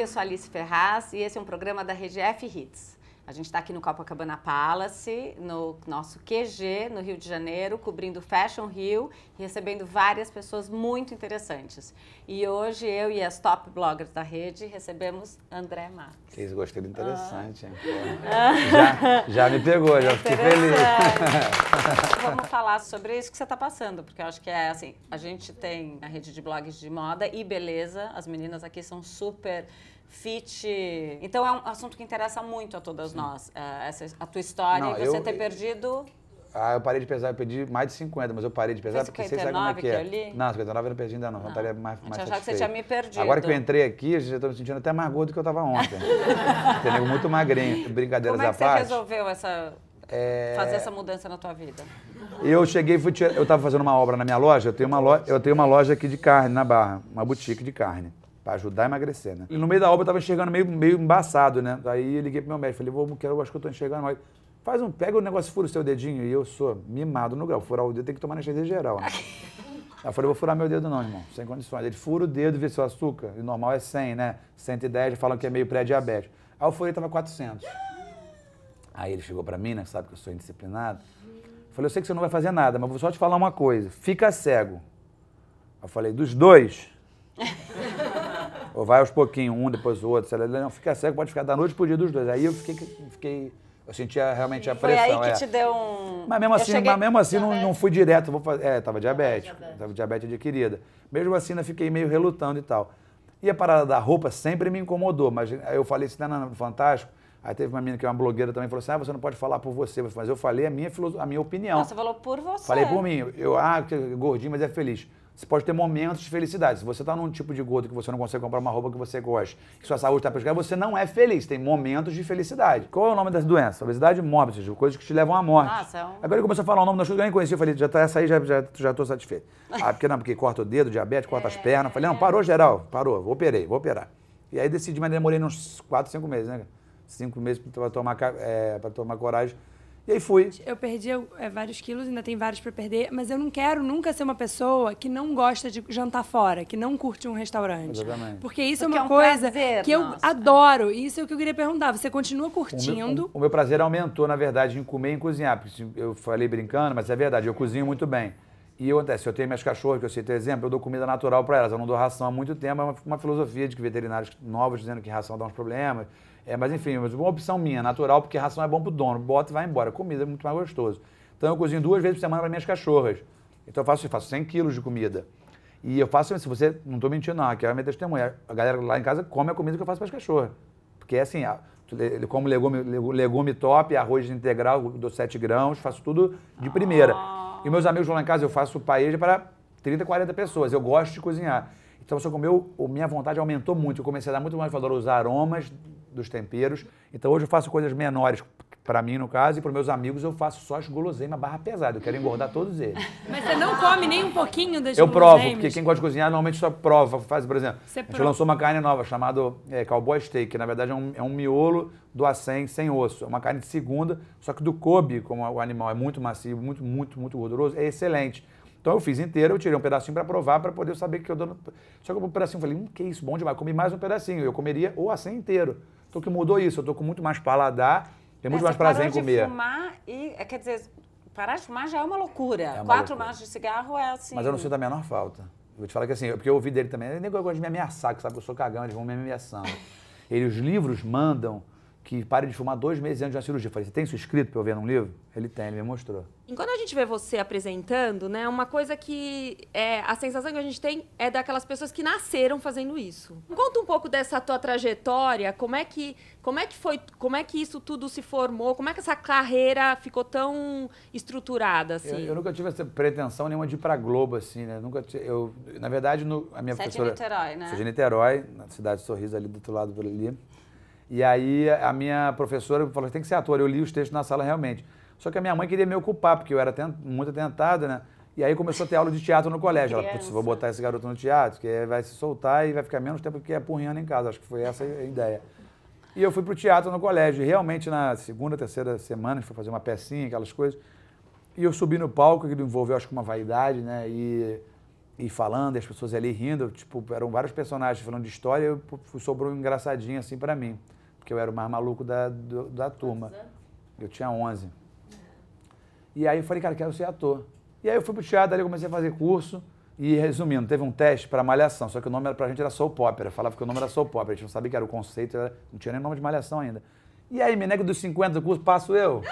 eu sou Alice Ferraz e esse é um programa da RGF Hits. A gente está aqui no Copacabana Palace, no nosso QG, no Rio de Janeiro, cobrindo Fashion Rio e recebendo várias pessoas muito interessantes. E hoje eu e as top bloggers da rede recebemos André Marques. Vocês gostaram interessante, hein? Ah. Já, já, me pegou, já fiquei feliz. Vamos falar sobre isso que você está passando, porque eu acho que é assim, a gente tem a rede de blogs de moda e beleza, as meninas aqui são super fit. Então é um assunto que interessa muito a todas Sim. nós. Eh, essa, a tua história Não, e você eu, ter perdido. Ah, eu parei de pesar, eu perdi mais de 50, mas eu parei de pesar porque vocês sabem como é que, é. que é. Eu li? Não, 59 eu não perdi ainda não, não. eu estaria mais, mais que você tinha me perdido. Agora que eu entrei aqui, eu já estou me sentindo até mais gordo do que eu estava ontem. Entendeu? Muito magrinho, brincadeiras à parte. Como é que você resolveu essa, é... fazer essa mudança na tua vida? Eu cheguei, fui tirar, eu estava fazendo uma obra na minha loja, eu tenho, uma loja, eu tenho uma loja aqui de carne na Barra, uma boutique de carne ajudar a emagrecer, né? E no meio da obra eu tava enxergando meio, meio embaçado, né? Daí eu liguei pro meu médico, falei, vou, quero, acho que eu tô enxergando, mas faz um, pega o negócio, fura o seu dedinho. E eu sou mimado no grau, furar o dedo tem que tomar anestesia geral, né? Aí eu falei, vou furar meu dedo não, irmão, sem condições. Ele fura o dedo, vê seu açúcar, e o normal é 100, né? 110, falam que é meio pré-diabetes. Aí eu furei, tava 400. Aí ele chegou para mim, né, sabe que eu sou indisciplinado. falei, eu sei que você não vai fazer nada, mas vou só te falar uma coisa, fica cego. Eu falei, dos dois... Ou vai aos pouquinhos, um depois o outro. ela não fica cego, pode ficar da noite pro dia dos dois. Aí eu fiquei. fiquei eu sentia realmente Sim, a pressão. Foi aí que é. te deu um. Mas mesmo assim, mas mesmo assim não, não, fui direto. Vou fazer... É, tava diabético. Tava diabetes. Tava diabetes adquirida. Mesmo assim, ainda fiquei meio relutando e tal. E a parada da roupa sempre me incomodou, mas eu falei isso assim, no Fantástico. Aí teve uma menina que é uma blogueira também falou assim: ah, você não pode falar por você, mas eu falei a minha, filoso... a minha opinião. Não, você falou por você. Falei por mim. Eu, ah, gordinho, mas é feliz. Você pode ter momentos de felicidade. Se você está num tipo de gordo que você não consegue comprar uma roupa que você gosta, que sua saúde está prejudicada, você não é feliz. Tem momentos de felicidade. Qual é o nome dessa doença? Obesidade mórbida, coisas que te levam à morte. Nossa, é um... Agora ele começou a falar o nome das coisas que eu nem conhecia. Eu falei, já tá essa aí, já, já, já satisfeito. Ah, porque não, porque corta o dedo, diabetes, corta é... as pernas. Eu falei, não, parou geral, parou, vou operei, vou operar. E aí decidi, mas demorei uns 4, 5 meses, né? Cinco meses para tomar, é, tomar coragem e aí fui. Eu perdi é, vários quilos, ainda tem vários para perder, mas eu não quero nunca ser uma pessoa que não gosta de jantar fora, que não curte um restaurante. Exatamente. Porque isso é Porque é uma é um coisa prazer, que eu adoro. E isso é o que eu queria perguntar. Você continua curtindo? O meu, o, o meu prazer aumentou, na verdade, em comer e em cozinhar. Porque eu falei brincando, mas é verdade, eu cozinho muito bem. E acontece, eu tenho minhas cachorras, que eu citei exemplo, eu dou comida natural para elas. Eu não dou ração há muito tempo, é uma, uma filosofia de que veterinários novos dizendo que ração dá uns problemas. É, mas enfim, mas uma opção minha, natural, porque ração é bom pro dono, bota e vai embora. Comida é muito mais gostoso. Então eu cozinho duas vezes por semana para minhas cachorras. Então eu faço, eu faço 100 quilos de comida. E eu faço, se você, não estou mentindo não, aqui é a minha testemunha. A galera lá em casa come a comida que eu faço para as cachorras. Porque é assim, ele come legume, legume top, arroz integral, dou 7 grãos, faço tudo de primeira. Ah. E meus amigos lá em casa, eu faço paella para 30, 40 pessoas. Eu gosto de cozinhar. Então, se eu comer, minha vontade aumentou muito. Eu comecei a dar muito mais valor aos aromas dos temperos. Então hoje eu faço coisas menores para mim, no caso, e para meus amigos eu faço só as guloseimas barra pesada. Eu quero engordar todos eles. Mas você não come nem um pouquinho das guloseimas. Eu provo, porque quem gosta de cozinhar normalmente só prova. Faz, por exemplo, você a gente prova. lançou uma carne nova chamada é, cowboy steak, que na verdade é um, é um miolo do acém sem osso. É uma carne de segunda, só que do Kobe, como o animal é muito macio, muito, muito, muito gorduroso, é excelente. Então eu fiz inteiro, eu tirei um pedacinho para provar, para poder saber que eu dou. No... Só que eu um pedacinho falei, hum, que isso, bom demais. comi mais um pedacinho. Eu comeria o acém inteiro. Então que mudou é isso, eu tô com muito mais paladar, tem muito mais prazer em comer. De fumar e, é, quer dizer, parar de fumar já é uma loucura. É uma Quatro maços de cigarro é assim. Mas eu não sinto a menor falta. Vou te falar que assim, porque eu ouvi dele também, nem gosta de me ameaçar, que sabe que eu sou cagão, eles vão me ameaçando. Ele, os livros mandam que pare de fumar dois meses antes da cirurgia. Falei, você tem isso escrito para eu ver num livro? Ele tem, ele me mostrou. E quando a gente vê você apresentando, né, uma coisa que é, a sensação que a gente tem é daquelas pessoas que nasceram fazendo isso. Conta um pouco dessa tua trajetória, como é que, como é que foi, como é que isso tudo se formou, como é que essa carreira ficou tão estruturada assim? Eu, eu nunca tive essa pretensão nenhuma de ir para Globo assim, né? Nunca tive, eu, na verdade, no, a minha Você professora é de Niterói, né? Sou de Niterói, na cidade de Sorriso ali do outro lado por ali. E aí a minha professora falou, assim, tem que ser ator. Eu li os textos na sala realmente. Só que a minha mãe queria me ocupar, porque eu era tent... muito atentada, né? E aí começou a ter aula de teatro no colégio. Ela, putz, vou botar esse garoto no teatro, que vai se soltar e vai ficar menos tempo que é apurrinhando em casa. Acho que foi essa a ideia. E eu fui pro teatro no colégio. E realmente, na segunda, terceira semana, a gente foi fazer uma pecinha, aquelas coisas. E eu subi no palco, que envolveu, acho que uma vaidade, né? E, e falando, e as pessoas ali rindo. Tipo, eram vários personagens falando de história. E eu, sobrou um engraçadinho, assim, para mim porque eu era o mais maluco da, do, da turma. Eu tinha 11. E aí eu falei, cara, quero ser ator. E aí eu fui pro teatro, ali comecei a fazer curso. E resumindo, teve um teste para Malhação, só que o nome era, pra gente era Soul Popera. Falava que o nome era Soul Popera, a gente não sabia que era o conceito, era, não tinha nem nome de Malhação ainda. E aí, me nego dos 50 do curso, passo eu.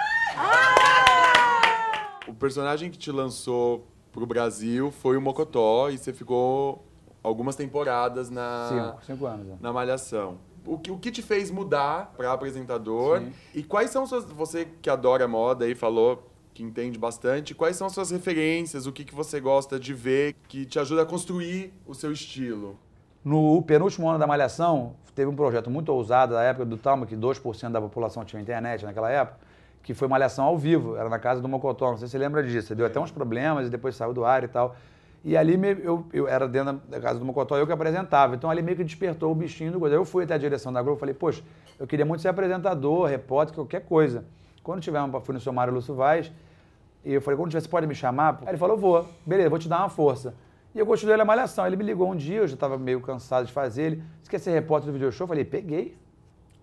O personagem que te lançou pro Brasil foi o Mocotó e você ficou algumas temporadas na... Cinco, cinco anos. É. Na Malhação o que, o que te fez mudar para apresentador? Sim. E quais são suas. Você que adora moda e falou que entende bastante, quais são suas referências? O que, que você gosta de ver que te ajuda a construir o seu estilo? No penúltimo ano da Malhação, teve um projeto muito ousado da época do Talma, que 2% da população tinha internet naquela época, que foi Malhação ao vivo, era na casa do Mocotó. Não sei se você lembra disso. Deu até uns problemas e depois saiu do ar e tal. E ali eu, eu era dentro da casa do Mocotó, eu que apresentava. Então ali meio que despertou o bichinho do Goiás. Eu fui até a direção da Globo falei, poxa, eu queria muito ser apresentador, repórter, qualquer coisa. Quando tivemos fui no seu Mário Lúcio Vaz, e eu falei, quando tiver, você pode me chamar? Aí ele falou, vou, beleza, vou te dar uma força. E eu continuei na malhação. Ele me ligou um dia, eu já estava meio cansado de fazer. Ele disse, quer ser repórter do video show? Eu falei, peguei.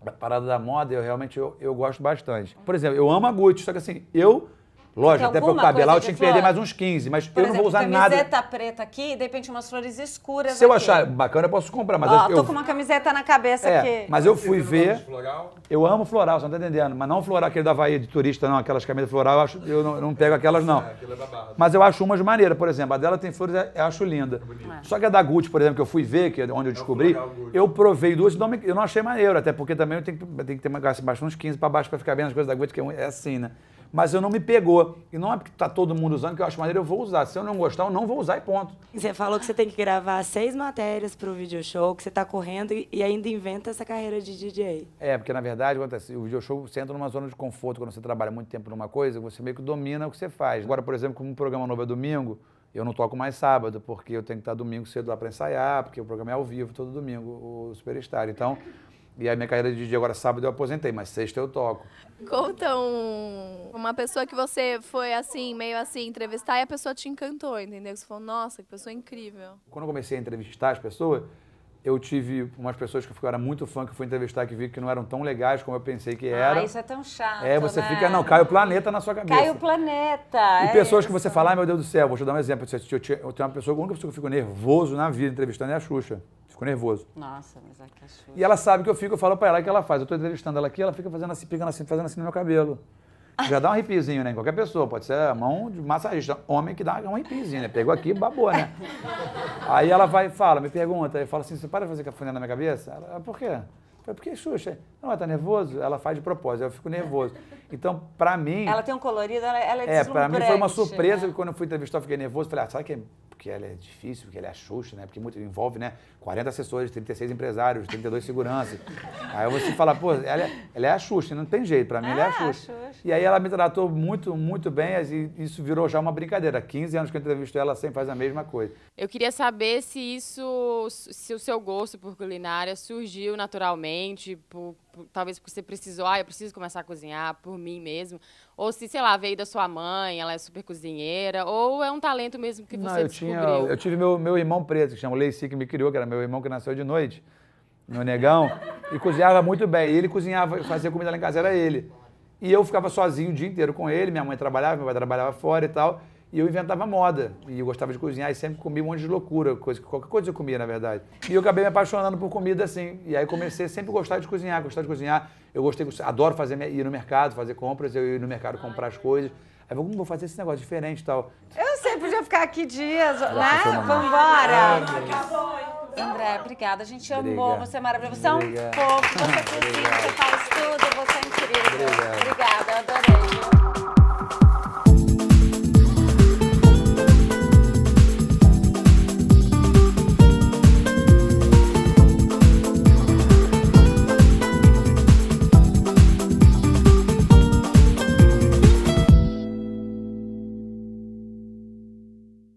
A parada da moda, eu realmente eu, eu gosto bastante. Por exemplo, eu amo a Gucci, só que assim, eu Lógico, até para eu cabelar eu tinha que flor? perder mais uns 15, mas Por eu exemplo, não vou usar camiseta nada. camiseta preta aqui, de repente umas flores escuras Se eu achar bacana, eu posso comprar, mas Ó, eu... tô com uma camiseta na cabeça é, aqui. mas eu fui ver... Eu amo floral, você não tá entendendo, mas não floral aquele da Bahia de turista, não, aquelas camisas floral, eu, acho, eu não, eu não pego aquelas, não. É, é mas eu acho umas maneiras, por exemplo, a dela tem flores, eu acho linda. É Só que a da Gucci, por exemplo, que eu fui ver, que é onde eu é descobri, eu provei duas e eu não achei maneiro, até porque também eu tenho que, ter tenho que ter mais, uns 15 para baixo para ficar vendo as coisas da Gucci, que é assim, né? mas eu não me pegou. E não é porque tá todo mundo usando que eu acho maneiro, eu vou usar. Se eu não gostar, eu não vou usar e ponto. Você falou que você tem que gravar seis matérias pro video show, que você tá correndo e ainda inventa essa carreira de DJ. É, porque na verdade acontece, o video show você entra numa zona de conforto quando você trabalha muito tempo numa coisa, você meio que domina o que você faz. Agora, por exemplo, como um programa novo é domingo, eu não toco mais sábado, porque eu tenho que estar domingo cedo lá para ensaiar, porque o programa é ao vivo todo domingo, o Superstar. Então, e a minha carreira de DJ agora sábado eu aposentei, mas sexta eu toco. Conta um, uma pessoa que você foi assim, meio assim, entrevistar e a pessoa te encantou, entendeu? Você falou, nossa, que pessoa incrível. Quando eu comecei a entrevistar as pessoas, eu tive umas pessoas que eu era muito fã, que eu fui entrevistar, que vi que não eram tão legais como eu pensei que era. Ah, isso é tão chato, É, você né? fica, não, cai o planeta na sua cabeça. Cai o planeta, E é pessoas isso. que você fala, ah, meu Deus do céu, vou te dar um exemplo. Eu, tinha, eu tenho uma pessoa, a única pessoa que eu fico nervoso na vida entrevistando é a Xuxa. Fico nervoso. Nossa, mas é que a Xuxa... E ela sabe que eu fico, eu falo pra ela o que ela faz. Eu tô entrevistando ela aqui, ela fica fazendo assim, pegando assim, fazendo assim no meu cabelo. Já dá um arrepiozinho, né? Em qualquer pessoa. Pode ser a mão de massagista. Homem que dá um arrepiozinho, né? Pegou aqui babou, né? Aí ela vai e fala, me pergunta. Eu fala assim, você para de fazer cafuné na minha cabeça? Ela, ah, por quê? Eu falei, por que, Xuxa? Não, ela tá nervoso? Ela faz de propósito. Eu fico nervoso. Então, para mim. Ela tem um colorido, ela, ela é É, para mim foi uma surpresa, né? que quando eu fui entrevistar, eu fiquei nervoso. Falei, ah, sabe que é, porque ela é difícil, porque ela é Xuxa, né? Porque muito, envolve, né? 40 assessores, 36 empresários, 32 seguranças. aí você fala, pô, ela é, ela é a Xuxa, não tem jeito, para mim ah, ela é a ah, Xuxa. a Xuxa. E aí ela me tratou muito, muito bem, e isso virou já uma brincadeira. 15 anos que eu entrevisto ela, sempre faz a mesma coisa. Eu queria saber se isso, se o seu gosto por culinária surgiu naturalmente, por, por, talvez porque você precisou, ah, eu preciso começar a cozinhar, por por mim mesmo? Ou se, sei lá, veio da sua mãe, ela é super cozinheira, ou é um talento mesmo que você Não, eu descobriu? Tinha, eu tive meu, meu irmão preto, que chama Leici, que me criou, que era meu irmão que nasceu de noite, no Negão, e cozinhava muito bem. Ele cozinhava, fazia comida lá em casa, era ele. E eu ficava sozinho o dia inteiro com ele, minha mãe trabalhava, meu pai trabalhava fora e tal. E eu inventava moda. E eu gostava de cozinhar e sempre comia um monte de loucura, coisa, qualquer coisa eu comia, na verdade. E eu acabei me apaixonando por comida assim. E aí comecei sempre gostar de cozinhar, gostar de cozinhar. Eu gostei, adoro fazer, ir no mercado, fazer compras, eu ir no mercado comprar as coisas. Aí vou, fazer esse negócio diferente e tal. Eu sei, podia ficar aqui dias, né? Vamos embora. Ah, então. André, obrigada. A gente obrigado. amou, você é maravilhoso. Você é um obrigado. fofo, você cozinha, é você faz tudo, você é incrível. Obrigado. Obrigada, eu adorei.